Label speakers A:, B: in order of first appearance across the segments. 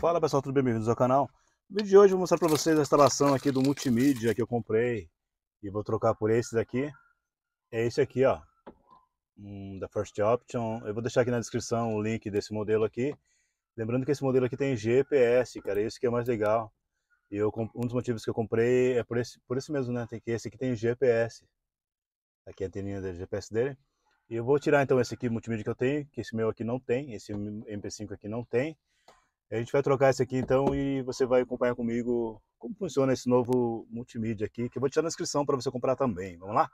A: Fala pessoal, tudo bem? Bem-vindos ao canal. No vídeo de hoje vou mostrar para vocês a instalação aqui do multimídia que eu comprei e vou trocar por esse daqui. É esse aqui, ó, da First Option. Eu vou deixar aqui na descrição o link desse modelo aqui. Lembrando que esse modelo aqui tem GPS, cara, é isso que é mais legal. E eu, um dos motivos que eu comprei é por esse, por esse mesmo, né? Tem que esse aqui tem GPS. Aqui é a anteninha do GPS dele. E eu vou tirar então esse aqui multimídia que eu tenho, que esse meu aqui não tem, esse MP5 aqui não tem. A gente vai trocar esse aqui então e você vai acompanhar comigo como funciona esse novo multimídia aqui, que eu vou deixar na descrição para você comprar também. Vamos lá?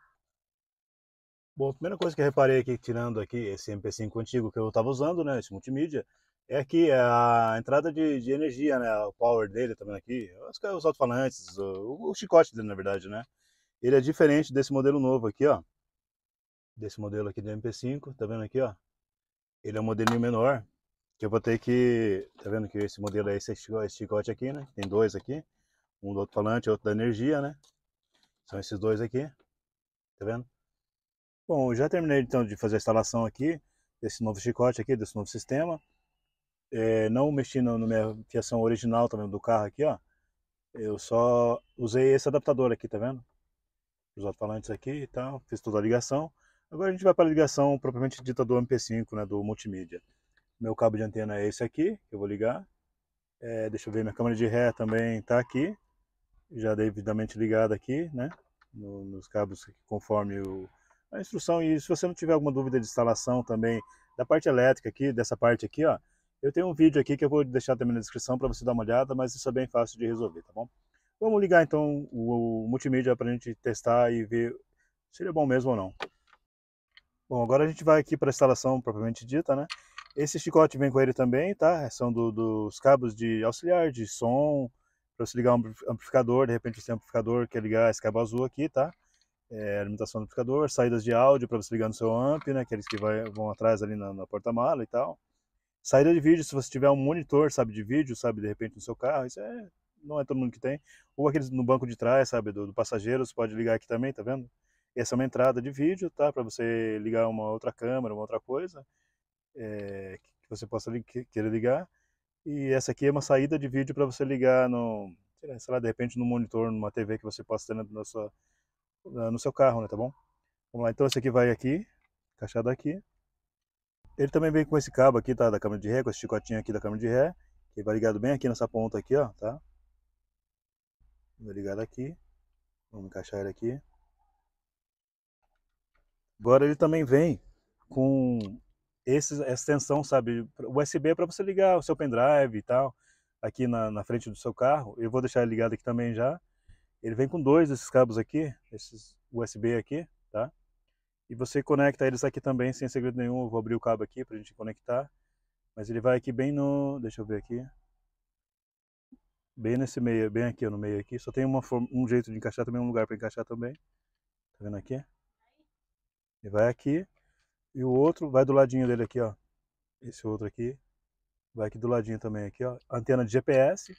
A: Bom, a primeira coisa que eu reparei aqui, tirando aqui esse MP5 antigo que eu estava usando, né, esse multimídia, é aqui é a entrada de, de, energia, né, o power dele também aqui, os alto-falantes, o, o chicote dele, na verdade, né. Ele é diferente desse modelo novo aqui, ó. Desse modelo aqui do MP5, tá vendo aqui, ó. Ele é um modelinho menor, que eu vou ter que, tá vendo que esse modelo é esse, chicote aqui, né? Tem dois aqui, um do outro falante, outro da energia, né? São esses dois aqui, tá vendo? Bom, já terminei então de fazer a instalação aqui, desse novo chicote aqui, desse novo sistema. É, não mexi na minha fiação original também do carro aqui, ó. Eu só usei esse adaptador aqui, tá vendo? Os alto-falantes aqui e tal, fiz toda a ligação. Agora a gente vai para a ligação propriamente dita do MP5, né, do multimídia. Meu cabo de antena é esse aqui, que eu vou ligar. É, deixa eu ver, minha câmera de ré também está aqui. Já devidamente ligada aqui, né? No, nos cabos conforme o, a instrução. E se você não tiver alguma dúvida de instalação também da parte elétrica aqui, dessa parte aqui, ó. Eu tenho um vídeo aqui que eu vou deixar também na descrição para você dar uma olhada, mas isso é bem fácil de resolver, tá bom? Vamos ligar então o, o multimídia para a gente testar e ver se ele é bom mesmo ou não. Bom, agora a gente vai aqui para a instalação propriamente dita, né? Esse chicote vem com ele também, tá? São do, dos cabos de auxiliar, de som, para você ligar um amplificador, de repente você tem um amplificador, quer ligar esse cabo azul aqui, tá? É, alimentação do amplificador, saídas de áudio para você ligar no seu amp, né? Aqueles que vai, vão atrás ali na, na porta-mala e tal. Saída de vídeo, se você tiver um monitor, sabe, de vídeo, sabe, de repente no seu carro, isso é, não é todo mundo que tem. Ou aqueles no banco de trás, sabe, do, do passageiro, você pode ligar aqui também, tá vendo? Essa é uma entrada de vídeo, tá? Para você ligar uma outra câmera, uma outra coisa é, que você possa querer ligar. E essa aqui é uma saída de vídeo para você ligar no, sei lá, de repente no monitor, numa TV que você possa ter na sua, no seu carro, né, tá bom? Vamos lá, então esse aqui vai aqui, encaixado aqui. Ele também vem com esse cabo aqui, tá, da câmera de ré, com esse chicotinho aqui da câmera de ré, que vai ligado bem aqui nessa ponta aqui, ó, tá? Vou ligado aqui. Vamos encaixar ele aqui. Agora ele também vem com esses, essa extensão, sabe? USB é para você ligar o seu pendrive e tal, aqui na, na frente do seu carro. Eu vou deixar ligado aqui também já. Ele vem com dois desses cabos aqui, esses USB aqui, tá? E você conecta eles aqui também, sem segredo nenhum. Eu vou abrir o cabo aqui pra gente conectar. Mas ele vai aqui bem no... deixa eu ver aqui. Bem nesse meio, bem aqui, no meio aqui. Só tem uma forma, um jeito de encaixar também, um lugar para encaixar também. Tá vendo aqui? Ele vai aqui. E o outro vai do ladinho dele aqui, ó. Esse outro aqui. Vai aqui do ladinho também aqui, ó. Antena de GPS.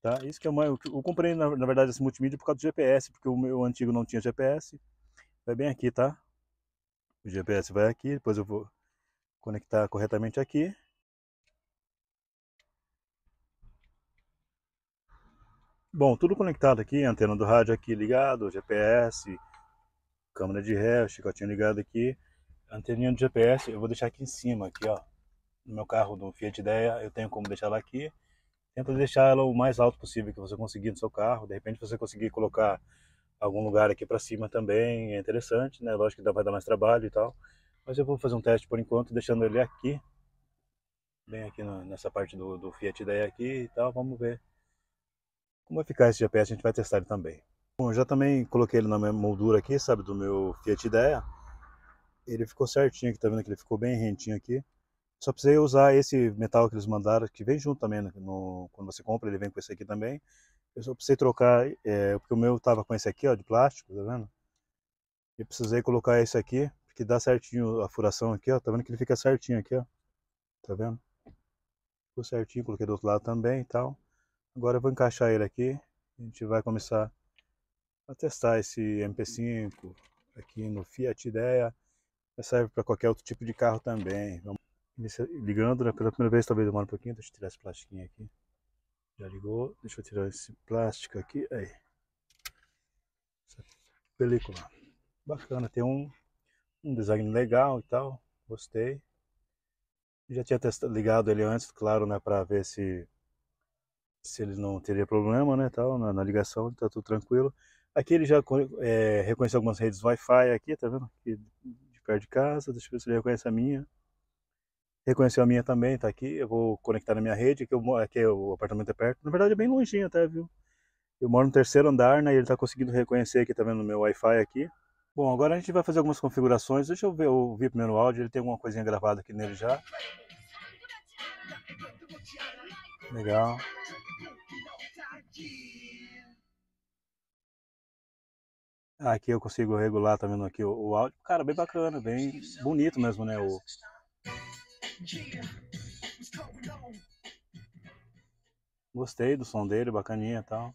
A: Tá? Isso que é uma, eu, eu comprei, na, na, verdade, esse multimídia por causa do GPS, porque o meu antigo não tinha GPS. Vai bem aqui, tá? O GPS vai aqui, depois eu vou conectar corretamente aqui. Bom, tudo conectado aqui, antena do rádio aqui ligado, GPS, câmera de ré, chicotinho ligado aqui anteninha do GPS, eu vou deixar aqui em cima, aqui ó. No meu carro do Fiat Idea, eu tenho como deixar ela aqui. Tenta deixar ela o mais alto possível que você conseguir no seu carro. De repente você conseguir colocar algum lugar aqui para cima também, é interessante, né? Lógico que vai dar mais trabalho e tal. Mas eu vou fazer um teste por enquanto, deixando ele aqui. Bem aqui no, nessa parte do, do Fiat Idea aqui e tal, vamos ver. Como vai ficar esse GPS, a gente vai testar ele também. Bom, eu já também coloquei ele na minha moldura aqui, sabe, do meu Fiat Idea ele ficou certinho aqui, tá vendo né, que ele ficou bem rentinho aqui. Só precisei usar esse metal que eles mandaram, que vem junto também, no, né, no quando você compra ele vem com esse aqui também. Eu só precisei trocar, é, porque o meu tava com esse aqui, ó, de plástico, tá vendo? Eu precisei colocar esse aqui, porque dá certinho a furação aqui, ó, tá vendo que ele fica certinho aqui, ó. Tá vendo? Ficou certinho, coloquei do outro lado também e tal. Agora eu vou encaixar ele aqui, a gente vai começar a testar esse MP5 aqui no Fiat Idea mas serve para qualquer outro tipo de carro também. Vamos ligando né, pela primeira vez, talvez demore um pouquinho, deixa eu tirar esse plastiquinho aqui. Já ligou, deixa eu tirar esse plástico aqui, aí. Essa película. Bacana, tem um, um design legal e tal, gostei. Já tinha testado, ligado ele antes, claro, né, para ver se se ele não teria problema, né, tal, na, na ligação, tá tudo tranquilo. Aqui ele já é, algumas redes Wi-Fi aqui, tá vendo? Aqui, perto de casa, deixa eu ver se ele reconhece a minha. Reconheceu a minha também, tá aqui. Eu vou conectar na minha rede, que, eu, que é o apartamento é perto. Na verdade é bem longinho até, viu? Eu moro no terceiro andar, né? E ele tá conseguindo reconhecer aqui, tá vendo, no meu Wi-Fi aqui. Bom, agora a gente vai fazer algumas configurações. Deixa eu ver, o primeiro o áudio, ele tem alguma coisinha gravada aqui nele já. Legal. Aqui eu consigo regular também aqui o, o, áudio. Cara, bem bacana, bem bonito mesmo, né? O... Gostei do som dele, bacaninha e tal.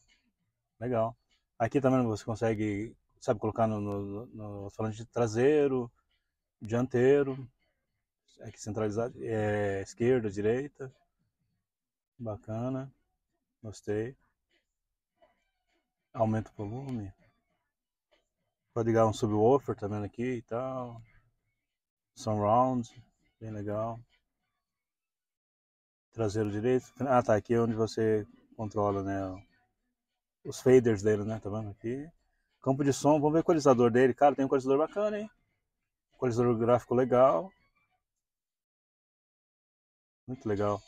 A: Legal. Aqui também você consegue, sabe, colocar no, no, no falante traseiro, dianteiro, aqui é centralizado, é, esquerda, direita. Bacana. Gostei. Aumenta o volume. Pode ligar um subwoofer também tá aqui e tal. Surround, bem legal. Traseiro direito. Ah, tá. Aqui é onde você controla, né? Os faders dele, né? Tá vendo aqui? Campo de som, vamos ver o equalizador dele. Cara, tem um equalizador bacana, hein? Equalizador gráfico legal. Muito legal.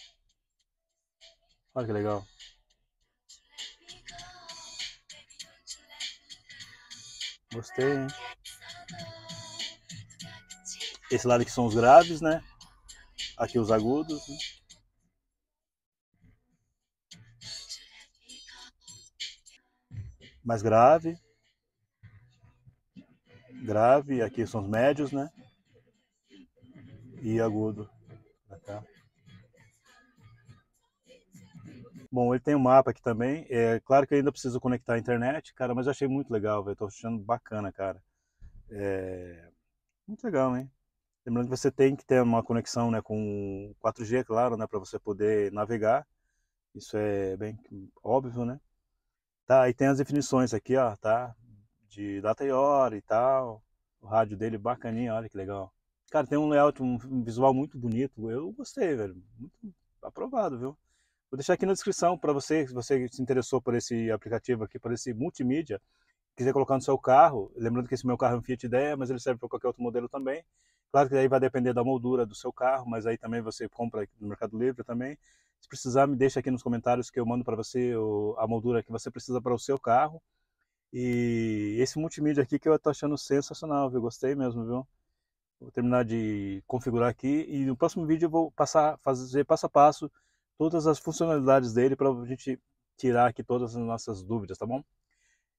A: Olha que legal. Gostei, hein? Esse lado aqui são os graves, né? Aqui os agudos. Né? Mais grave. Grave, aqui são os médios, né? E agudo. Bom, ele tem um mapa aqui também. É claro que eu ainda preciso conectar a internet, cara, mas eu achei muito legal, velho. Tô achando bacana, cara. É... Muito legal, hein? Lembrando que você tem que ter uma conexão né, com 4G, é claro, né, para você poder navegar. Isso é bem óbvio, né? Tá, e tem as definições aqui, ó, tá? De data e hora e tal. O rádio dele bacaninha, olha que legal. Cara, tem um layout, um visual muito bonito. Eu gostei, velho. Muito aprovado, viu? Vou deixar aqui na descrição para você, se você se interessou por esse aplicativo aqui, por esse multimídia, quiser colocar no seu carro, lembrando que esse meu carro é um Fiat Idea, mas ele serve para qualquer outro modelo também. Claro que daí vai depender da moldura do seu carro, mas aí também você compra no Mercado Livre também. Se precisar, me deixa aqui nos comentários que eu mando para você a moldura que você precisa para o seu carro. E esse multimídia aqui que eu estou achando sensacional, viu? Gostei mesmo, viu? Vou terminar de configurar aqui e no próximo vídeo eu vou passar, fazer passo a passo todas as funcionalidades dele para a gente tirar aqui todas as nossas dúvidas, tá bom?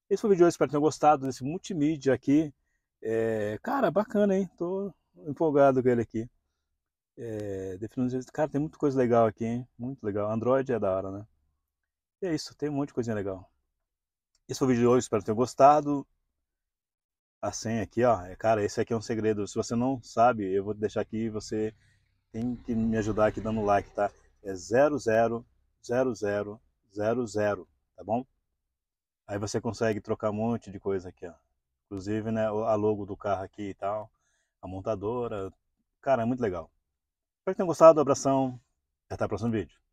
A: Esse foi o vídeo de hoje, espero que tenham gostado desse multimídia aqui. É, cara, bacana, hein? Tô empolgado com ele aqui. É, definindo... Cara, tem muita coisa legal aqui, hein? Muito legal. Android é da hora, né? E é isso, tem um monte de coisinha legal. Esse foi o vídeo de hoje, espero que tenham gostado. A senha aqui, ó. É, cara, esse aqui é um segredo. Se você não sabe, eu vou deixar aqui você tem que me ajudar aqui dando like, tá? é 000000, tá bom? Aí você consegue trocar um monte de coisa aqui, ó. Inclusive, né, a logo do carro aqui e tal, a montadora. Cara, é muito legal. Espero que tenham gostado, abração, até o próximo vídeo.